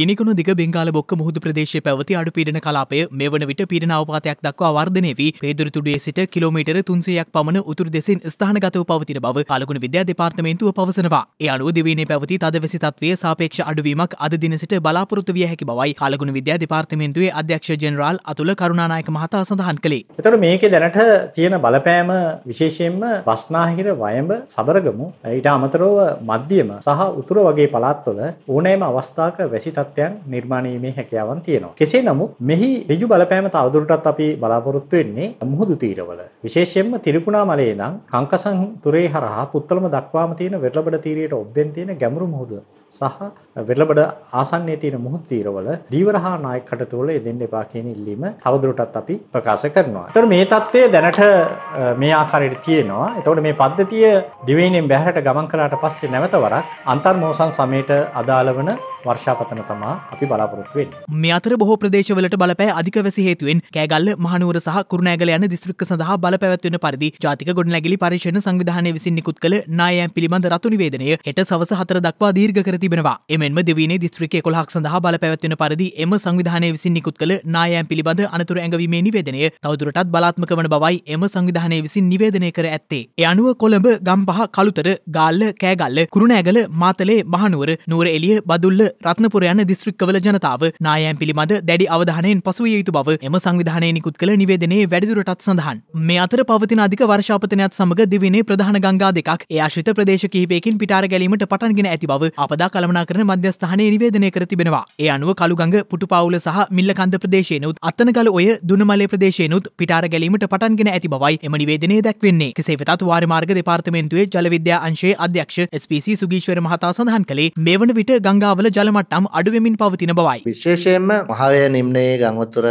ගිනිකුණු දිග බෙංගාල බොක්ක මුහුදු ප්‍රදේශයේ පැවති අඩු පීඩන කලාපය මේ වන විට පීඩන අවපාතයක් දක්වා වර්ධනය වී පේදුරුතුඩුවේ සිට කිලෝමීටර 300ක් පමණ උතුරු දෙසින් ස්ථානගතව පවතින බව කලකුණ විද්‍යා දෙපාර්තමේන්තුව පවසනවා. ඒ අනුව දිවයිනේ පැවති තදවැසි තත්ත්වයේ සාපේක්ෂ අඩුවීමක් අද දින සිට බලාපොරොත්තු විය හැකි බවයි කලකුණ විද්‍යා දෙපාර්තමේන්තුවේ අධ්‍යක්ෂ ජෙනරාල් අතුල කරුණානායක මහතා සඳහන් කළේ. එතකොට මේකේ දැනට තියෙන බලපෑම විශේෂයෙන්ම වස්නාහිර වයඹ සබරගමු ඊට අමතරව මධ්‍යම සහ උතුර වගේ පළාත්වල ඕනෑම අවස්ථාවක වැසි තත්ත්වයක් තත්ත්වයන් නිර්මාණීමේ හැකියාවන් තියෙනවා. කෙසේ නමුත් මෙහි ඍජු බලපෑම තවදුරටත් අපි බලාපොරොත්තු වෙන්නේ මුහුදු තීරවල. විශේෂයෙන්ම තිරිකුණා මලේ ඉඳන් කංකසන් තුරේ හරහා පුත්තලම දක්වාම තියෙන වෙරළබඩ තීරයට ඔබෙන් තියෙන ගැඹුරු මුහුද සහ වෙරළබඩ ආසන්නයේ තියෙන මුහුදු තීරවල දීවරහා නායක කටතොල එදෙන්න එපා කියන ඉල්ලීම තවදුරටත් අපි ප්‍රකාශ කරනවා. ඒතර මේ தත්ත්වය දැනට මේ ආකාරයට තියෙනවා. එතකොට මේ පද්ධතිය දිවයිනෙන් බැහැරට ගමන් කළාට පස්සේ නැවත වරක් අන්තර්මෝසන් සමයට අදාළ වන වර්ෂාපතන තමා අපි බලාපොරොත්තු වෙන්නේ. මේ අතර බොහෝ ප්‍රදේශවලට බලපෑ අධික වැසි හේතුවෙන් කෑගල්ල මහනුවර සහ කුරුණෑගල යන දිස්ත්‍රික්ක සඳහා බලපැවැත්වෙන පරිදි ජාතික ගොඩනැගිලි පරීක්ෂණ සංවිධානය විසින් නිකුත් කළ නායම් පිළිබඳ රතු නිවේදනය හෙට සවස හතර දක්වා දීර්ඝ කර තිබෙනවා. එමෙන්ම දෙවීනේ දිස්ත්‍රික්කයේ 15ක් සඳහා බලපැවැත්වෙන පරිදි එම සංවිධානය විසින් නිකුත් කළ නායම් පිළිබඳ අනතුරු ඇඟවීමේ නිවේදනය තවදුරටත් බලාත්මක වන බවයි එම සංවිධානය විසින් නිවේදනය කර ඇත්තේ. ඒ අනුව කොළඹ ගම්පහ කළුතර ගාල්ල කෑගල්ල කුරුණෑගල මාතලේ මහනුවර නුවර එළිය බදුල්ල රත්නපුරයන්න දිස්ත්‍රික්කවල ජනතාව නායම් පිළිබඳ දැඩි අවධානයෙන් පසුවිය යුතු බව එම සංවිධානය නිකුත් කළ නිවේදනයේ වැඩිදුරටත් සඳහන්. මේ අතර පවතින අධික වර්ෂාපතනයත් සමඟ දිවිනේ ප්‍රධාන ගංගා දෙකක් ඒ ආශ්‍රිත ප්‍රදේශ කිහිපයකින් පිටාර ගැලීමට පටන්ගෙන ඇති බව අපදා කළමනාකරන මධ්‍යස්ථානයේ නිවේදනය කර තිබෙනවා. ඒ අනුව කළුගඟ පුටුපාවුල සහ මිල්ලකන්ද ප්‍රදේශයනුත් අත්තනගල ඔය දුනමලේ ප්‍රදේශයනුත් පිටාර ගැලීමට පටන්ගෙන ඇති බවයි එම නිවේදනය දැක්වෙන්නේ. කෙසේ වෙතත් වාරිමාර්ග දෙපාර්තමේන්තුවේ ජලවිද්‍යා අංශයේ අධ්‍යක්ෂ එස්පීසී සුගීශ්වර මහතා සඳහන් කළේ මේ වන විට ගංගාවල ජලමට්ටම් අඩුවමින් පවතින බවයි. විශේෂයෙන්ම මහවය නිම්නයේ ගංවතුර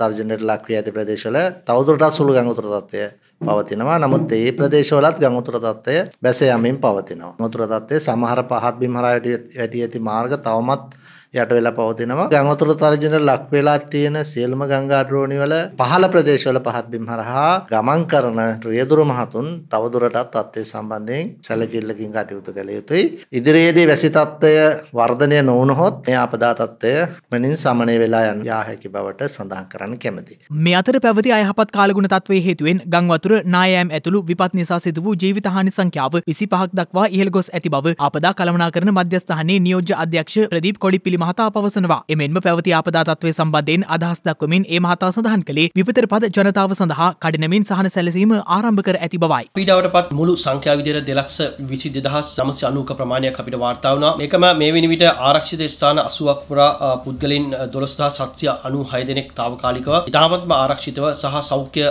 තර්ජනයට ලක්්‍රිය ඇති ප්‍රදේශල තවදුරටත් සුළු ගංවතුර තත්වය පවතිනවා නමුත් ඒ ප්‍රදේශවලත් ගංගුතුර තත්ත්වය බැස යමින් පවතිනවා. මුතුර තත්ත්වය සමහර පහත් බිම්හරයට වැටි ඇති මාර්ග තවමත් යට වෙලා පවතිනවා. ගංගොතර තර්ජන ලක් වෙලා තියෙන සියලුම ගංගා අටරෝණිවල පහළ ප්‍රදේශවල පහත් බිම් හරහා ගමන් කරන රියදුරු මහතුන් තවදුරටත් තත්ත්වය සම්බන්ධයෙන් සැලකිල්ලකින් කටයුතු කළ යුතුයි. ඉදිරියේදී වැසි තත්ත්වය වර්ධනය නොවුනහොත් මේ ආපදා තත්ත්වය මනින් සමනය වෙලා යන යා හැකි බවට සඳහන් කරන්න කැමැති. මේ අතර පැවති අයහපත් කාලගුණ තත්ත්වයේ හේතුවෙන් ගංවතුර නායෑම් ඇතුළු විපත් නිසා සිදු වූ ජීවිතහානි සංඛ්‍යාව 25ක් දක්වා ඉහළ ගොස් ඇති බව ආපදා කළමනාකරන මධ්‍යස්ථානයේ නියෝජ්‍ය අධ්‍යක්ෂ ප්‍රදීප් කොඩි පිළිම මහතා පවසනවා එමෙන්ම පැවති ආපදා තත්ත්වය සම්බන්ධයෙන් අදහස් දක්වමින් ඒ මහතා සඳහන් කළේ විපතර පද ජනතාව සඳහා කඩිනමින් සහන සැලසීම ආරම්භ කර ඇති බවයි. පීඩාවට පත් මුළු සංඛ්‍යා විදියට දෙලක්ෂ විසි දෙදහස් සමසය අනූක ප්‍රමාණයක් අපිට වාර්තා වුණා. මේකම මේ වෙනි විට ආරක්ෂිත ස්ථාන 80ක් පුරා පුද්ගලයන් 12796 දෙනෙක් తాවකාලිකව ඉතාමත්ම ආරක්ෂිතව සහ සෞඛ්‍ය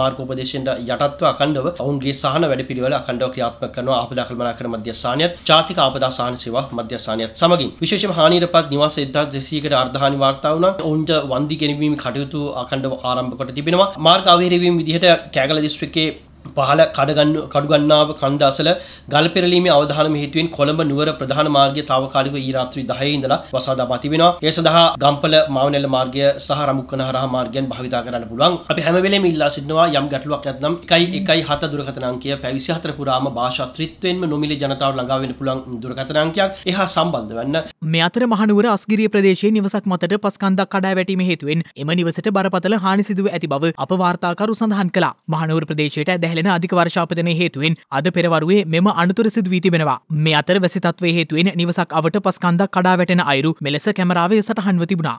මාර්ගෝපදේශයෙන් යටත්ව අඛණ්ඩව ඔවුන්ගේ සහන වැඩපිළිවෙල අඛණ්ඩව ක්‍රියාත්මක කරනවා ආපදා කළමනාකරණ මධ්‍යස්ථානයත් ජාතික ආපදා සහන සේවා මධ්‍යස්ථානයත් සමගින් විශේෂම හානියටපත් නිවාස එදස් දෙසීකට අර්ධහානි වාර්තා වුණා. ඔවුන්ට වන්දි ගෙනවීම කටයුතු අඛණ්ඩව ආරම්භ කොට තිබෙනවා. මාර්ග අවහිරවීම විදිහට කෑගල දිස්ත්‍රික්කයේ පහළ කඩගන්න කඩුගන්නාව කන්ද අසල ගල් පෙරලීමේ අවධානම හේතුවෙන් කොළඹ නුවර ප්‍රධාන මාර්ගයේ తాවකාලිකව ඊ රාත්‍රී 10 ඉඳලා වසා දබා තිබෙනවා. ඒ සඳහා ගම්පල මාවනැල්ල මාර්ගය සහ රමුක්කන හරහා මාර්ගයන් භාවිතා කරන්න පුළුවන්. අපි හැම වෙලෙම ඉල්ලා සිටිනවා යම් ගැටලුවක් ඇත්නම් 1.17 දුරකථන අංකය පැය 24 පුරාම භාෂාත්‍රිත්වයෙන්ම නොමිලේ ජනතාවට ළඟා වෙන්න පුළුවන් දුරකථන අංකයක්. එහා සම්බන්ධ වෙන්න. මේ අතර මහනුවර අස්ගිරිය ප්‍රදේශයේ නිවසක් මතට පස් කන්දක් කඩා වැටීම හේතුවෙන් එම නිවසට බරපතල හානි සිදුව ඇති බව අප වාර්තාකරු සඳහන් කළා. මහනුවර ප්‍රදේශයට ඇදහ පැහලෙන අධික වර්ෂාපතනය හේතුවෙන් අද පෙරවරුවේ මෙම අනතුර සිදුවී තිබෙනවා. මේ අතර වැසි තත්වය හේතුවෙන් නිවසක් අවට පස්කන්දක් කඩා වැටෙන අයුරු මෙලෙස කැමරාවේ සටහන්ව තිබුණා.